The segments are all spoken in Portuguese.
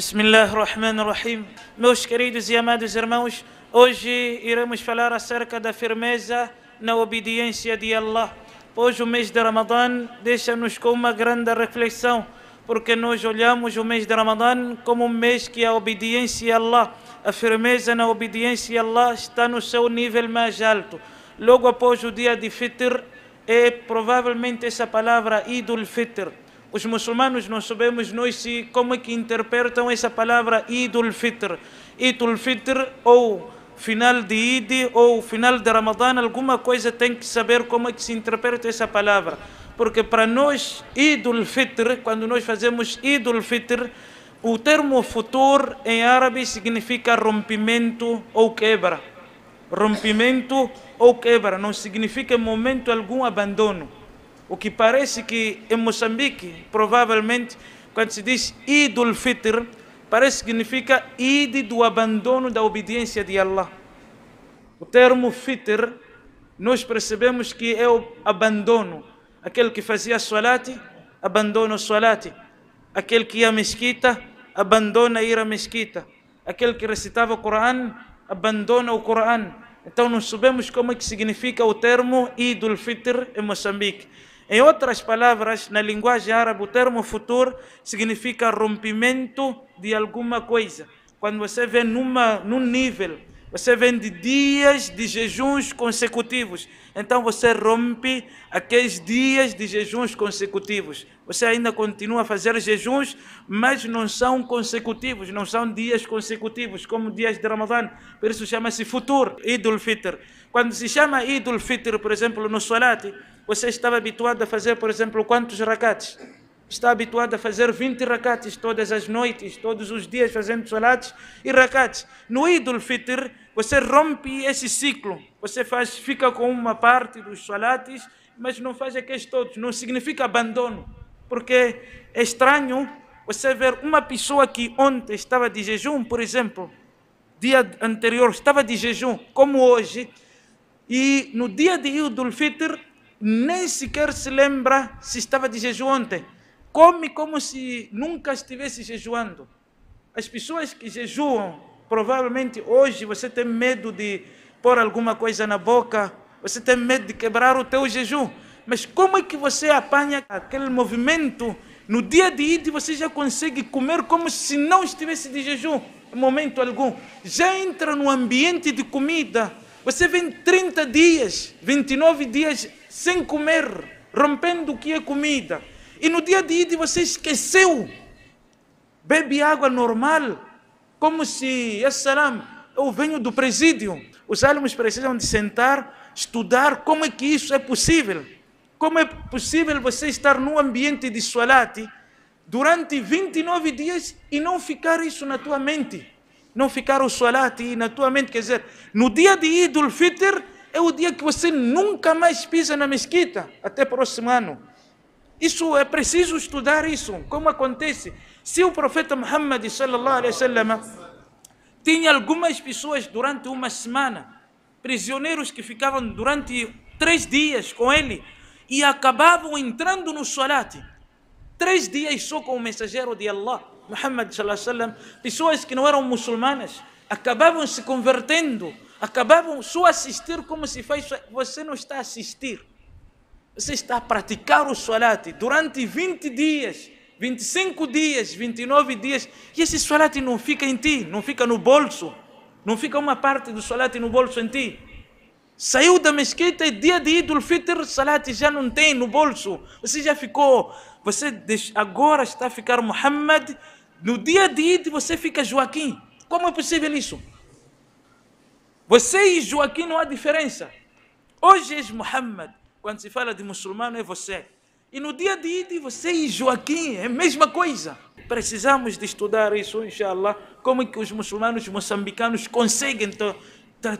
Bismillah ar-Rahman ar-Rahim. Meus queridos e amados irmãos, hoje iremos falar acerca da firmeza na obediência de Allah. Pois o mês de Ramadã deixa-nos com uma grande reflexão, porque nós olhamos o mês de Ramadã como um mês que a obediência a Allah, a firmeza na obediência a Allah está no seu nível mais alto. Logo após o dia de Fitr, é provavelmente essa palavra Idul Fitr os muçulmanos não sabemos nós se, como é que interpretam essa palavra Idul Fitr. Idul Fitr ou final de Idi ou final de Ramadã, alguma coisa tem que saber como é que se interpreta essa palavra. Porque para nós, Idul Fitr, quando nós fazemos Idul Fitr, o termo futur em árabe significa rompimento ou quebra. Rompimento ou quebra, não significa momento algum abandono o que parece que em Moçambique, provavelmente, quando se diz Idul Fitr, parece que significa Id do abandono da obediência de Allah. O termo Fitr, nós percebemos que é o abandono. Aquele que fazia Salat, abandona o Salat. Aquele que ia à mesquita, abandona ir à mesquita. Aquele que recitava o Coran, abandona o Coran. Então, não sabemos como é que significa o termo Idul Fitr em Moçambique. Em outras palavras, na linguagem árabe, o termo futuro significa rompimento de alguma coisa. Quando você vem numa, num nível, você vem de dias de jejuns consecutivos. Então você rompe aqueles dias de jejuns consecutivos. Você ainda continua a fazer jejuns, mas não são consecutivos, não são dias consecutivos, como dias de Ramadã. Por isso chama-se futuro, Idul Fitr. Quando se chama Idul Fitr, por exemplo, no Salat, você estava habituado a fazer, por exemplo, quantos racates? Está habituado a fazer 20 racates todas as noites, todos os dias, fazendo salates e racates. No Idul Fitr, você rompe esse ciclo. Você faz, fica com uma parte dos salates, mas não faz aqueles todos. Não significa abandono, porque é estranho você ver uma pessoa que ontem estava de jejum, por exemplo, dia anterior estava de jejum, como hoje, e no dia de Idul Fitr nem sequer se lembra se estava de jejum ontem. Come como se nunca estivesse jejuando. As pessoas que jejuam, provavelmente hoje você tem medo de pôr alguma coisa na boca, você tem medo de quebrar o teu jejum. Mas como é que você apanha aquele movimento no dia de ida você já consegue comer como se não estivesse de jejum, em momento algum. Já entra no ambiente de comida. Você vem 30 dias, 29 dias sem comer, rompendo o que é comida. E no dia de ida você esqueceu. Bebe água normal, como se, assalam, eu venho do presídio. Os alunos precisam de sentar, estudar como é que isso é possível. Como é possível você estar num ambiente de solate durante 29 dias e não ficar isso na tua mente? Não ficar o solate na tua mente, quer dizer, no dia de Idul Fitr, é o dia que você nunca mais pisa na mesquita, até próximo ano. Isso é preciso estudar isso, como acontece. Se o profeta Muhammad sallallahu alaihi wasallam tinha algumas pessoas durante uma semana, prisioneiros que ficavam durante três dias com ele e acabavam entrando no salat. Três dias só com o mensageiro de Allah, Muhammad sallallahu alaihi wasallam, pessoas que não eram muçulmanas acabavam se convertendo acabavam só assistir como se faz. Você não está a assistir. Você está a praticar o salat durante 20 dias, 25 dias, 29 dias. E esse salat não fica em ti, não fica no bolso. Não fica uma parte do salat no bolso em ti. Saiu da mesquita e é dia de Idul Fitr, salat já não tem no bolso. Você já ficou, você agora está a ficar Muhammad. No dia de Id você fica Joaquim. Como é possível isso? Você e Joaquim não há diferença. Hoje és Muhammad. Quando se fala de muçulmano, é você. E no dia de Idi, você e Joaquim, é a mesma coisa. Precisamos de estudar isso, inshallah, como é que os muçulmanos moçambicanos conseguem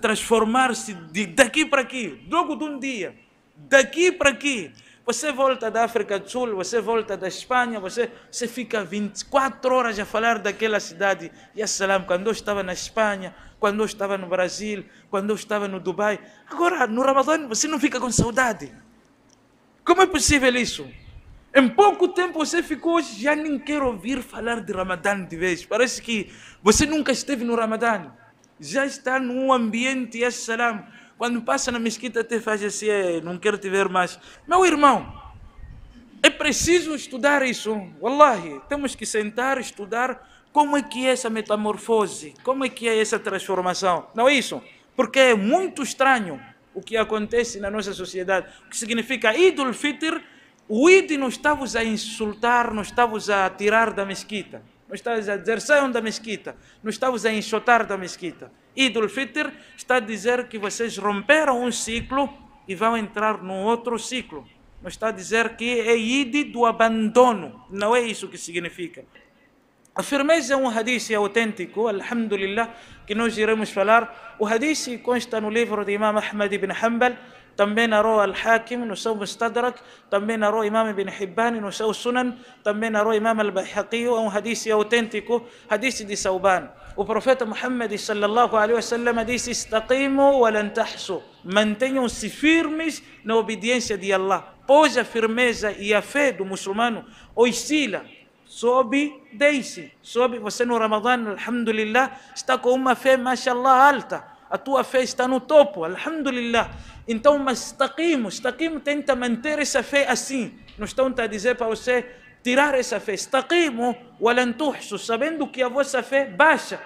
transformar-se daqui para aqui, logo de um dia, daqui para aqui. Você volta da África do Sul, você volta da Espanha, você, você fica 24 horas a falar daquela cidade. E salam, quando eu estava na Espanha, quando eu estava no Brasil, quando eu estava no Dubai. Agora, no Ramadã, você não fica com saudade. Como é possível isso? Em pouco tempo você ficou, já nem quero ouvir falar de Ramadã de vez. Parece que você nunca esteve no Ramadã. Já está num ambiente, salam quando passa na mesquita, até faz assim: é, não quero te ver mais. Meu irmão, é preciso estudar isso. Wallahi, temos que sentar, estudar como é que é essa metamorfose, como é que é essa transformação. Não é isso? Porque é muito estranho o que acontece na nossa sociedade. O que significa Idul Fitr, o Id não estávamos a insultar, não estávamos a tirar da mesquita. Não estávamos a dizer saiam da mesquita, não estávamos a enxotar da mesquita. Eid fitr está a dizer que vocês romperam um ciclo e vão entrar num outro ciclo. Não está a dizer que é id do abandono. Não é isso que significa. A firmeza é um hadith é autêntico, alhamdulillah, que nós iremos falar. O hadith consta no livro de Imam Ahmad ibn Hanbal, تمينا رو الحاكم نسو مستدرك تمينا رو إمام بن حبان نسو سنن تمينا رو إمام البحقي أو حديث أوتنتيكو حديث دي سوبان وبروفيت محمد صلى الله عليه وسلم ديس استقيموا ولن تحصوا من تنيو سفيرمس نو بديانسة دي الله بوزة فرميزة يفيد مسلمانو ويسيلة صوبي ديسي صوبي وسنو رمضان الحمد لله استقوا أمة في ما شاء الله ألتا a tua fé está no topo, alhamdulillah. Então, mas estaqimo, estaqimo, tenta manter essa fé assim. não estão a dizer para você tirar essa fé. Estaqimo, walantuhsu, sabendo que a vossa fé baixa.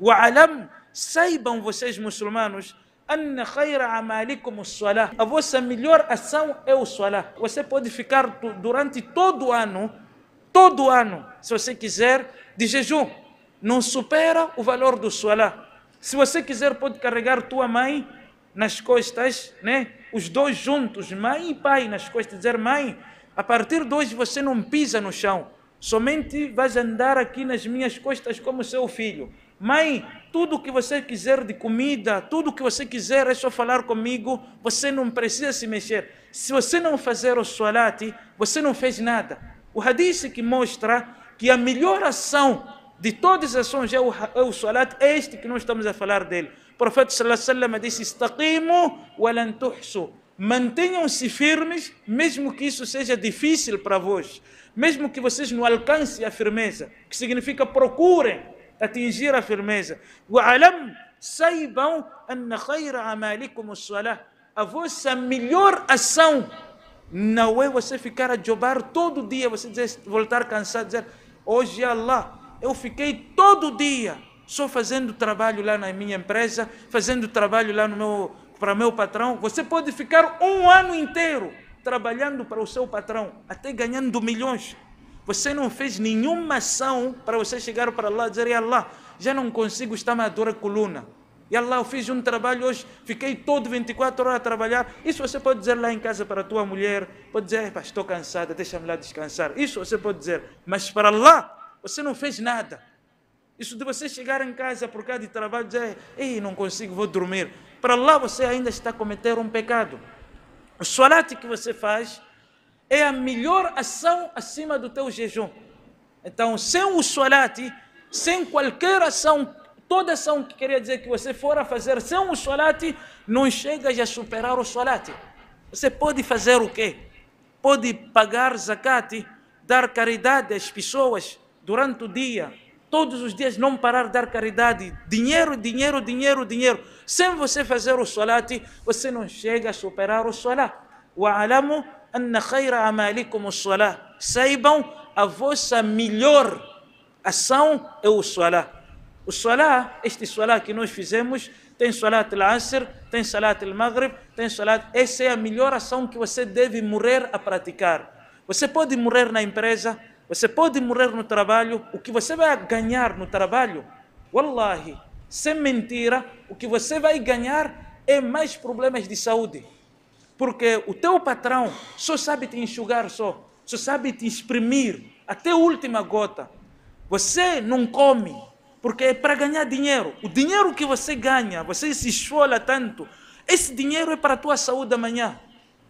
Wa'alam, saibam vocês muçulmanos, anna khayra amalikum salah. A vossa melhor ação é o salah. Você pode ficar durante todo o ano, todo ano, se você quiser, de jejum. Não supera o valor do salah. Se você quiser, pode carregar tua mãe nas costas, né? Os dois juntos, mãe e pai, nas costas, dizer: Mãe, a partir de hoje você não pisa no chão, somente vais andar aqui nas minhas costas como seu filho. Mãe, tudo que você quiser de comida, tudo que você quiser é só falar comigo, você não precisa se mexer. Se você não fazer o salate, você não fez nada. O hadith que mostra que a melhor ação de todas as ações é o, é o salat, é este que nós estamos a falar dele. O profeta sallallahu disse: Istaqimu walan Mantenham-se firmes, mesmo que isso seja difícil para vós, mesmo que vocês não alcancem a firmeza, que significa procurem atingir a firmeza. Wa'alam, saibam anna khayra amalikum as-salah. A vossa melhor ação não é você ficar a jobar todo dia, você dizer, voltar cansado, dizer, hoje é Allah, eu fiquei todo dia só fazendo trabalho lá na minha empresa, fazendo trabalho lá no meu, para meu patrão. Você pode ficar um ano inteiro trabalhando para o seu patrão, até ganhando milhões. Você não fez nenhuma ação para você chegar para lá e dizer, Allah, já não consigo, estar uma dura coluna. E Allah, eu fiz um trabalho hoje, fiquei todo 24 horas a trabalhar. Isso você pode dizer lá em casa para a tua mulher, pode dizer, estou cansada, deixa-me lá descansar. Isso você pode dizer, mas para Allah. Você não fez nada. Isso de você chegar em casa por causa de trabalho e dizer, ei, não consigo, vou dormir. Para lá você ainda está a cometer um pecado. O solat que você faz é a melhor ação acima do teu jejum. Então, sem o solat, sem qualquer ação, toda ação que queria dizer que você for a fazer sem o solat, não chega a superar o solat. Você pode fazer o quê? Pode pagar zakat, dar caridade às pessoas, durante o dia, todos os dias, não parar de dar caridade. Dinheiro, dinheiro, dinheiro, dinheiro. Sem você fazer o salate, você não chega a superar o salat. وَعَلَمُوا amali خَيْرَ o الصَّلَاةِ Saibam, a vossa melhor ação é o salat. O salat, este salat que nós fizemos, tem salat al-asr, tem salat al-maghrib, tem salat... Essa é a melhor ação que você deve morrer a praticar. Você pode morrer na empresa, você pode morrer no trabalho, o que você vai ganhar no trabalho, wallahi, sem mentira, o que você vai ganhar é mais problemas de saúde. Porque o teu patrão só sabe te enxugar só, só sabe te exprimir até a última gota. Você não come, porque é para ganhar dinheiro. O dinheiro que você ganha, você se esfola tanto, esse dinheiro é para a tua saúde amanhã.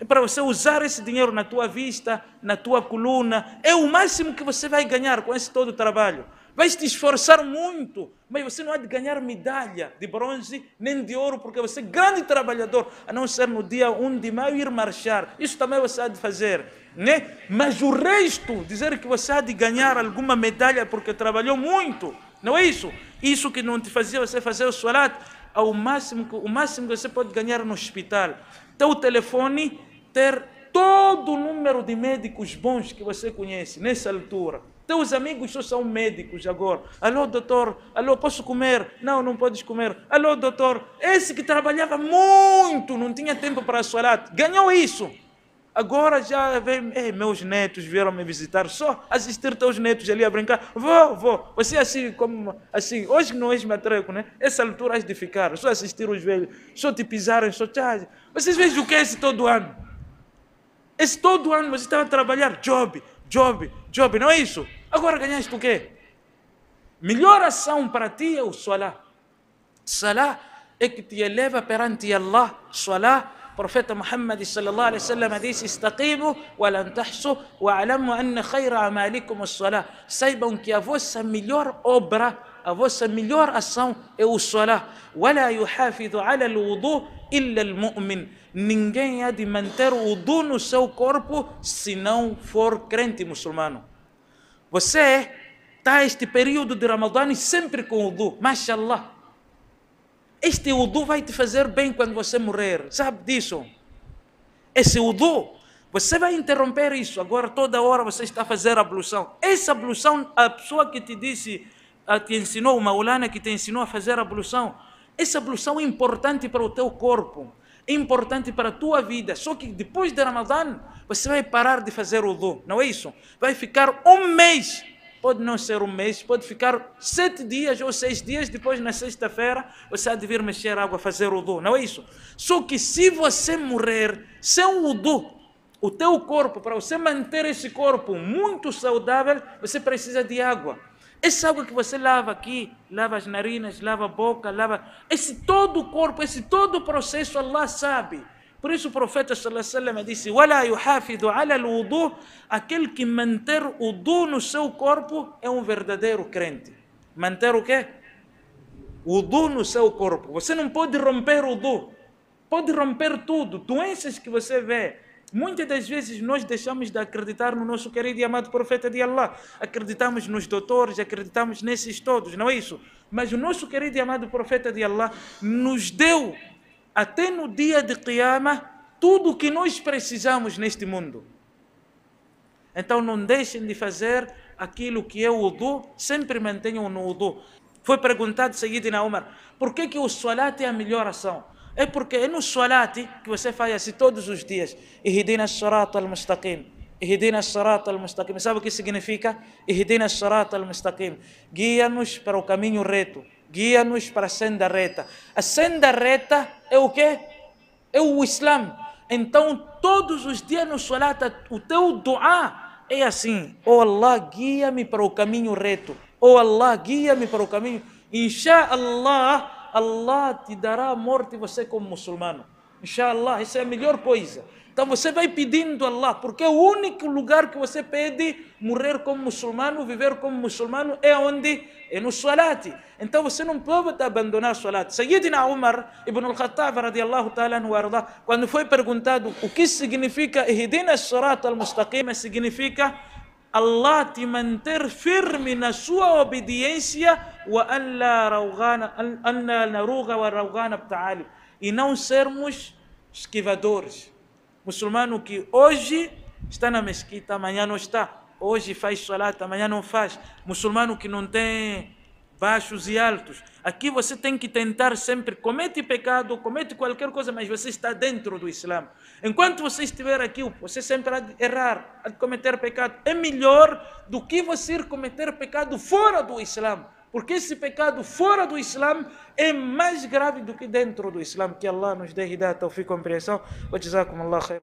É para você usar esse dinheiro na tua vista, na tua coluna. É o máximo que você vai ganhar com esse todo o trabalho. Vai te esforçar muito, mas você não há de ganhar medalha de bronze nem de ouro, porque você é grande trabalhador, a não ser no dia 1 de maio ir marchar. Isso também você há de fazer. Né? Mas o resto, dizer que você há de ganhar alguma medalha porque trabalhou muito, não é isso? Isso que não te fazia você fazer o salat, o máximo, o máximo que você pode ganhar no hospital. o telefone ter todo o número de médicos bons que você conhece nessa altura. Teus amigos só são médicos agora. Alô, doutor, alô, posso comer? Não, não podes comer. Alô, doutor, esse que trabalhava muito, não tinha tempo para a salat, ganhou isso. Agora já vem, Ei, meus netos vieram me visitar, só assistir teus netos ali a brincar. Vou, vou. Você assim, como assim, hoje não és matreco, né? Essa altura has de ficar, só assistir os velhos, só te pisarem, só te... Vocês veem o que é esse todo ano. Esse todo ano você estava a trabalhar job, job, job, não é isso? Agora ganhaste o quê? Melhor ação para ti é o salá. Salá é que te eleva perante Allah. o profeta Muhammad sallallahu alaihi wasallam disse: "Istaqimu wa lan tahsu wa alamu anna khayra amalikum as salá. Saibam que a vossa melhor obra, a vossa melhor ação é o salá. Wa la yuhafizu ala al-wudu illa al-mu'min ninguém há de manter o wudu no seu corpo se não for crente muçulmano. Você está este período de Ramadã sempre com o wudu, mashallah. Este udu vai te fazer bem quando você morrer, sabe disso? Esse udu, você vai interromper isso. Agora, toda hora você está a fazer ablução. Essa ablução, a pessoa que te disse, a te ensinou, o maulana que te ensinou a fazer ablução, essa ablução é importante para o teu corpo é importante para a tua vida. Só que depois de Ramadã, você vai parar de fazer o do. não é isso? Vai ficar um mês. Pode não ser um mês, pode ficar sete dias ou seis dias. Depois, na sexta-feira, você há de vir mexer água, fazer o do. não é isso? Só que se você morrer sem o do, o teu corpo, para você manter esse corpo muito saudável, você precisa de água. Essa água que você lava aqui, lava as narinas, lava a boca, lava. Esse todo o corpo, esse todo o processo, Allah sabe. Por isso o profeta sallallahu disse: "Wala disse: ala aquele que manter o du no seu corpo é um verdadeiro crente. Manter o quê? O no seu corpo. Você não pode romper o du. Pode romper tudo, doenças que você vê, Muitas das vezes nós deixamos de acreditar no nosso querido e amado profeta de Allah. Acreditamos nos doutores, acreditamos nesses todos, não é isso? Mas o nosso querido e amado profeta de Allah nos deu, até no dia de Qiyamah, tudo o que nós precisamos neste mundo. Então não deixem de fazer aquilo que é o Udu, sempre mantenham no Udu. Foi perguntado Sayyidina Umar, por que, que o Salat é a melhor ação? É porque é no salat que você faz assim todos os dias. Ihdina as-sirat al-mustaqim. Ihdina as-sirat al-mustaqim. Sabe o que significa? Ihdina as-sirat al-mustaqim. Guia-nos para o caminho reto. Guia-nos para a senda reta. A senda reta é o quê? É o Islã. Então, todos os dias no salat, o teu dua é assim. Oh Allah, guia-me para o caminho reto. Oh Allah, guia-me para o caminho. Inshallah, Allah te dará a morte você como muçulmano. Inshallah, isso é a melhor coisa. Então você vai pedindo a Allah, porque é o único lugar que você pede morrer como muçulmano, viver como muçulmano, é onde? É no salat. Então você não pode abandonar o salat. Sayyidina Umar ibn al-Khattab radiallahu ta'ala anhu quando foi perguntado o que significa ihdina surat al-mustaqim, significa Allah te manter firme na sua obediência e não sermos esquivadores. Muçulmano que hoje está na mesquita, amanhã não está. Hoje faz salat, amanhã não faz. Muçulmano que não tem baixos e altos. Aqui você tem que tentar sempre, comete pecado, comete qualquer coisa, mas você está dentro do Islã. Enquanto você estiver aqui, você sempre há de errar, há de cometer pecado. É melhor do que você ir cometer pecado fora do Islã. Porque esse pecado fora do Islã é mais grave do que dentro do Islã. Que Allah nos dê hidata, ou fique compreensão. Wa Allah